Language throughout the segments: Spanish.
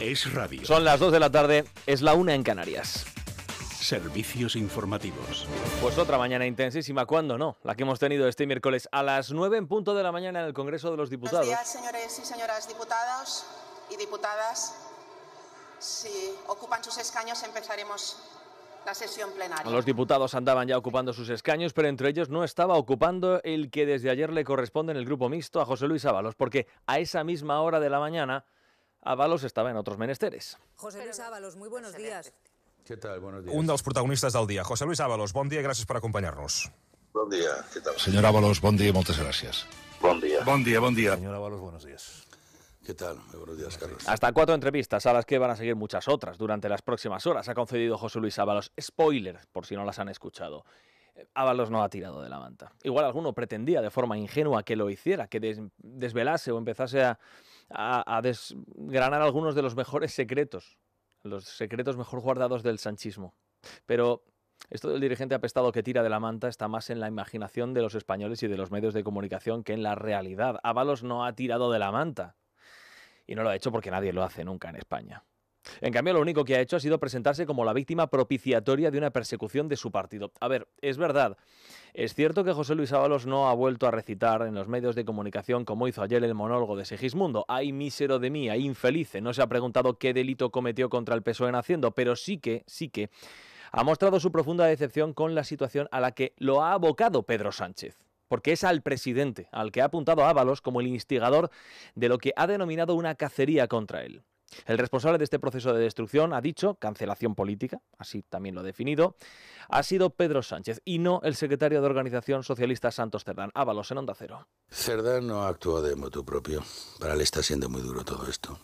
Es radio. Son las 2 de la tarde, es la 1 en Canarias. Servicios informativos. Pues otra mañana intensísima, ¿cuándo no? La que hemos tenido este miércoles a las 9 en punto de la mañana en el Congreso de los Diputados. Buenos días, señores y señoras diputados y diputadas. Si ocupan sus escaños, empezaremos la sesión plenaria. Los diputados andaban ya ocupando sus escaños, pero entre ellos no estaba ocupando el que desde ayer le corresponde en el grupo mixto a José Luis Ábalos, porque a esa misma hora de la mañana Ábalos estaba en otros menesteres. José Luis Ábalos, muy buenos días. ¿Qué tal? Buenos días. Un los protagonistas del día. José Luis Ábalos, buen día y por por acompañarnos. Buen día, ¿qué tal? Señor Ábalos, buen día y muchas gracias. día. día. Buen día, buen día. Señor Ábalos, buenos días. ¿Qué tal? Muy buenos días, Carlos. Hasta cuatro entrevistas, a las que van a seguir muchas otras durante las próximas horas. Ha concedido José Luis Ábalos spoilers, por si no las han escuchado. Ábalos no ha tirado de la manta. Igual alguno pretendía de forma ingenua que lo hiciera, que desvelase o empezase a, a, desgranar algunos de los mejores secretos, los secretos mejor guardados del sanchismo. Pero esto del dirigente apestado que tira de la manta está más en la imaginación de los españoles y de los medios de comunicación que en la realidad. Ábalos no ha tirado de la manta. Y no lo ha hecho porque nadie lo hace nunca en España. En cambio, lo único que ha hecho ha sido presentarse como la víctima propiciatoria de una persecución de su partido. A ver, es verdad, es cierto que José Luis Ábalos no ha vuelto a recitar en los medios de comunicación como hizo ayer el monólogo de Segismundo. Ay, mísero de mí, ay, infelice. No se ha preguntado qué delito cometió contra el PSOE en Haciendo, pero sí que, sí que ha mostrado su profunda decepción con la situación a la que lo ha abocado Pedro Sánchez porque es al presidente al que ha apuntado Ábalos como el instigador de lo que ha denominado una cacería contra él. El responsable de este proceso de destrucción ha dicho, cancelación política, así también lo ha definido, ha sido Pedro Sánchez y no el secretario de Organización Socialista Santos Cerdán. Ábalos en Onda Cero. Cerdán no actuado de motu propio. Para él está siendo muy duro todo esto.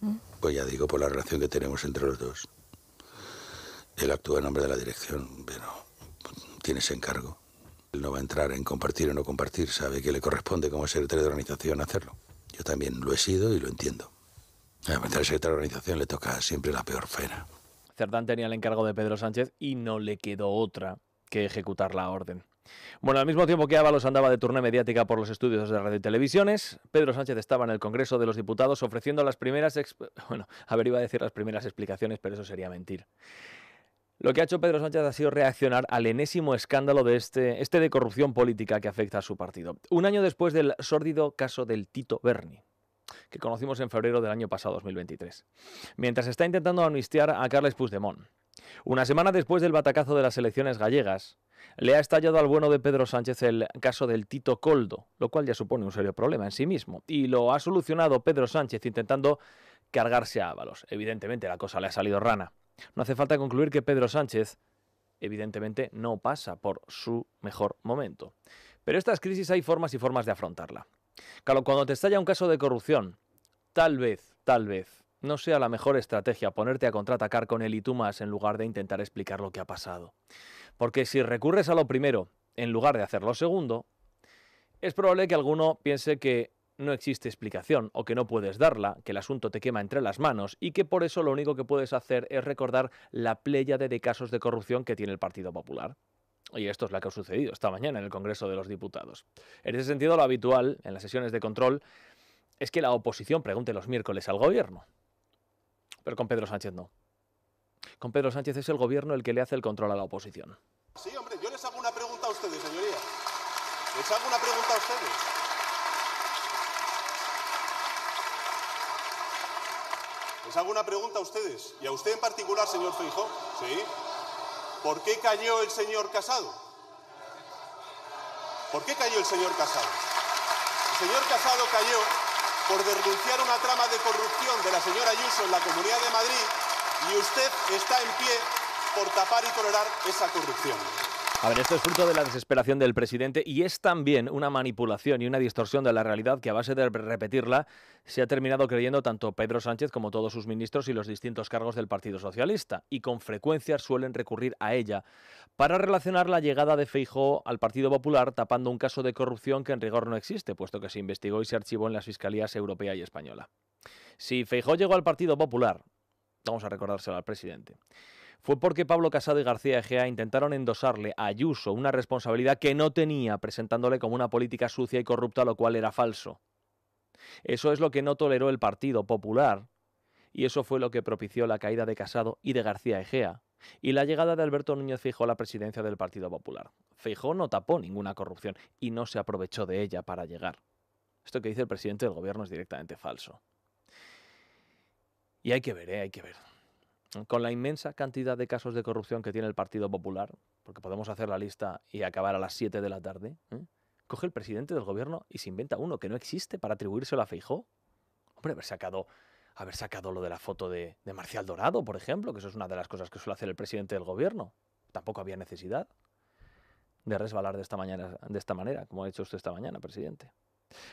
Mm. Pues ya digo, por la relación que tenemos entre los dos. Él actúa en nombre de la dirección, pero tiene ese encargo. Él no va a entrar en compartir o no compartir, sabe que le corresponde como secretario de organización hacerlo. Yo también lo he sido y lo entiendo. Lamentablemente de esta organización le toca siempre la peor Cerdán tenía el encargo de Pedro Sánchez y no le quedó otra que ejecutar la orden. Bueno, al mismo tiempo que Ábalos andaba de turné mediática por los estudios de radio y televisiones, Pedro Sánchez estaba en el Congreso de los Diputados ofreciendo las primeras... Bueno, a ver, iba a decir las primeras explicaciones, pero eso sería mentir. Lo que ha hecho Pedro Sánchez ha sido reaccionar al enésimo escándalo de este, este de corrupción política que afecta a su partido, un año después del sórdido caso del Tito Berni que conocimos en febrero del año pasado, 2023, mientras está intentando amnistiar a Carles Puigdemont. Una semana después del batacazo de las elecciones gallegas, le ha estallado al bueno de Pedro Sánchez el caso del Tito Coldo, lo cual ya supone un serio problema en sí mismo, y lo ha solucionado Pedro Sánchez intentando cargarse a Ábalos. Evidentemente la cosa le ha salido rana. No hace falta concluir que Pedro Sánchez, evidentemente, no pasa por su mejor momento. Pero estas crisis hay formas y formas de afrontarla. Claro, cuando te estalla un caso de corrupción, tal vez, tal vez, no sea la mejor estrategia ponerte a contraatacar con él y tú más en lugar de intentar explicar lo que ha pasado. Porque si recurres a lo primero en lugar de hacer lo segundo, es probable que alguno piense que no existe explicación o que no puedes darla, que el asunto te quema entre las manos y que por eso lo único que puedes hacer es recordar la pléyade de casos de corrupción que tiene el Partido Popular. Y esto es lo que ha sucedido esta mañana en el Congreso de los Diputados. En ese sentido, lo habitual en las sesiones de control es que la oposición pregunte los miércoles al gobierno. Pero con Pedro Sánchez no. Con Pedro Sánchez es el gobierno el que le hace el control a la oposición. Sí, hombre, yo les hago una pregunta a ustedes, señoría. Les hago una pregunta a ustedes. Les hago una pregunta a ustedes, y a usted en particular, señor Feijó. Sí, ¿Por qué cayó el señor Casado? ¿Por qué cayó el señor Casado? El señor Casado cayó por denunciar una trama de corrupción de la señora Ayuso en la Comunidad de Madrid y usted está en pie por tapar y tolerar esa corrupción esto es fruto de la desesperación del presidente y es también una manipulación y una distorsión de la realidad que a base de repetirla se ha terminado creyendo tanto Pedro Sánchez como todos sus ministros y los distintos cargos del Partido Socialista y con frecuencia suelen recurrir a ella para relacionar la llegada de Feijóo al Partido Popular tapando un caso de corrupción que en rigor no existe, puesto que se investigó y se archivó en las fiscalías europea y española. Si Feijóo llegó al Partido Popular, vamos a recordárselo al presidente fue porque Pablo Casado y García Egea intentaron endosarle a Ayuso una responsabilidad que no tenía, presentándole como una política sucia y corrupta, lo cual era falso. Eso es lo que no toleró el Partido Popular, y eso fue lo que propició la caída de Casado y de García Egea, y la llegada de Alberto Núñez Fijó a la presidencia del Partido Popular. Fijó no tapó ninguna corrupción y no se aprovechó de ella para llegar. Esto que dice el presidente del gobierno es directamente falso. Y hay que ver, ¿eh? hay que ver con la inmensa cantidad de casos de corrupción que tiene el Partido Popular, porque podemos hacer la lista y acabar a las 7 de la tarde, ¿eh? coge el presidente del gobierno y se inventa uno que no existe para atribuírselo a Feijó. Hombre, haber sacado, haber sacado lo de la foto de, Marcial Dorado, por ejemplo, que eso es una de las cosas que suele hacer el presidente del gobierno. Tampoco había necesidad de resbalar de esta, mañana, de esta manera, como ha hecho usted esta mañana, presidente.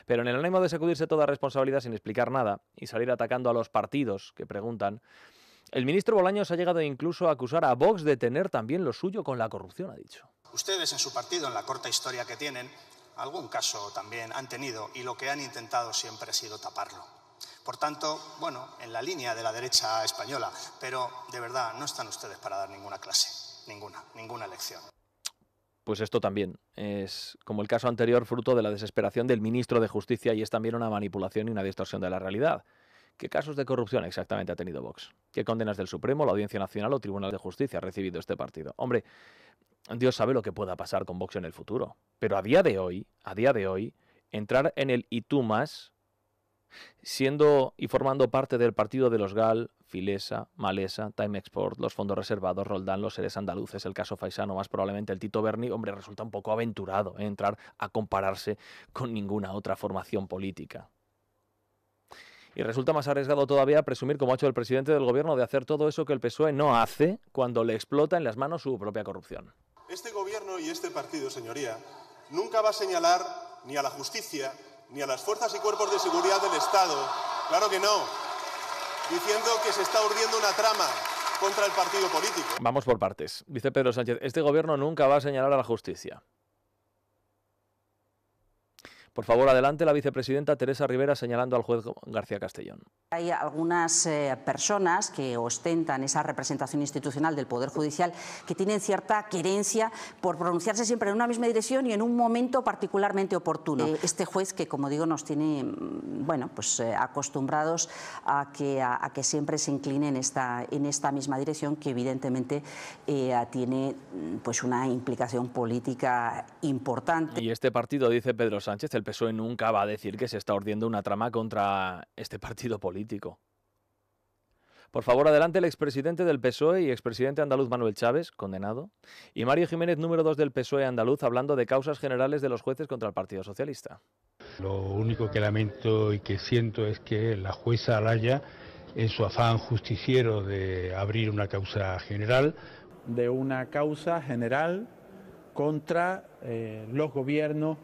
Pero en el ánimo de sacudirse toda responsabilidad sin explicar nada y salir atacando a los partidos que preguntan, el ministro Bolaños ha llegado incluso a acusar a Vox de tener también lo suyo con la corrupción, ha dicho. Ustedes en su partido, en la corta historia que tienen, algún caso también han tenido y lo que han intentado siempre ha sido taparlo. Por tanto, bueno, en la línea de la derecha española, pero de verdad no están ustedes para dar ninguna clase, ninguna, ninguna lección. Pues esto también es, como el caso anterior, fruto de la desesperación del ministro de Justicia y es también una manipulación y una distorsión de la realidad. ¿Qué casos de corrupción exactamente ha tenido Vox? ¿Qué condenas del Supremo, la Audiencia Nacional o Tribunal de Justicia ha recibido este partido? Hombre, Dios sabe lo que pueda pasar con Vox en el futuro. Pero a día de hoy, a día de hoy, entrar en el Itumas, siendo y formando parte del partido de los GAL, Filesa, Malesa, Time Export, los fondos reservados, Roldán, los seres andaluces, el caso Faisano, más probablemente el Tito Berni, hombre, resulta un poco aventurado ¿eh? entrar a compararse con ninguna otra formación política. Y resulta más arriesgado todavía presumir, como ha hecho el presidente del gobierno, de hacer todo eso que el PSOE no hace cuando le explota en las manos su propia corrupción. Este gobierno y este partido, señoría, nunca va a señalar ni a la justicia, ni a las fuerzas y cuerpos de seguridad del Estado, claro que no, diciendo que se está urdiendo una trama contra el partido político. Vamos por partes. Dice Pedro Sánchez, este gobierno nunca va a señalar a la justicia. Por favor, adelante la vicepresidenta Teresa Rivera señalando al juez García Castellón. Hay algunas eh, personas que ostentan esa representación institucional del Poder Judicial que tienen cierta querencia por pronunciarse siempre en una misma dirección y en un momento particularmente oportuno. Eh, este juez que, como digo, nos tiene mm, bueno, pues, eh, acostumbrados a que, siempre se incline en esta, misma dirección que evidentemente tiene mm, pues, una implicación política importante. Y este partido, dice Pedro Sánchez, PSOE nunca va a decir que se está ordiendo una trama contra este partido político. Por favor, adelante el expresidente del PSOE y expresidente andaluz Manuel Chávez, condenado, y Mario Jiménez, número 2 del PSOE andaluz, hablando de causas generales de los jueces contra el Partido Socialista. Lo único que lamento y que siento es que la jueza Alaya, en su afán justiciero de abrir una causa general, de una causa general contra eh, los gobiernos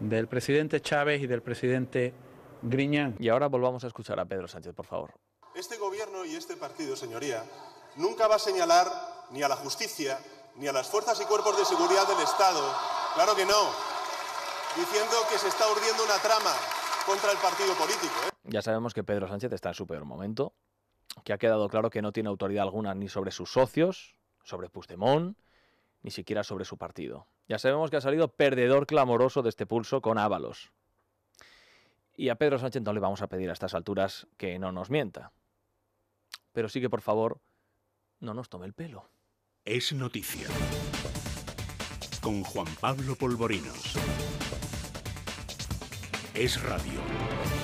del presidente Chávez y del presidente Griñán. Y ahora volvamos a escuchar a Pedro Sánchez, por favor. Este gobierno y este partido, señoría, nunca va a señalar ni a la justicia, ni a las fuerzas y cuerpos de seguridad del Estado, claro que no, diciendo que se está urdiendo una trama contra el partido político. ¿eh? Ya sabemos que Pedro Sánchez está en su peor momento, que ha quedado claro que no tiene autoridad alguna ni sobre sus socios, sobre Puigdemont, ni siquiera sobre su partido. Ya sabemos que ha salido perdedor clamoroso de este pulso con Ábalos. Y a Pedro Sánchez no le vamos a pedir a estas alturas que no nos mienta. Pero sí que, por favor, no nos tome el pelo. Es noticia. Con Juan Pablo Polvorinos. Es radio.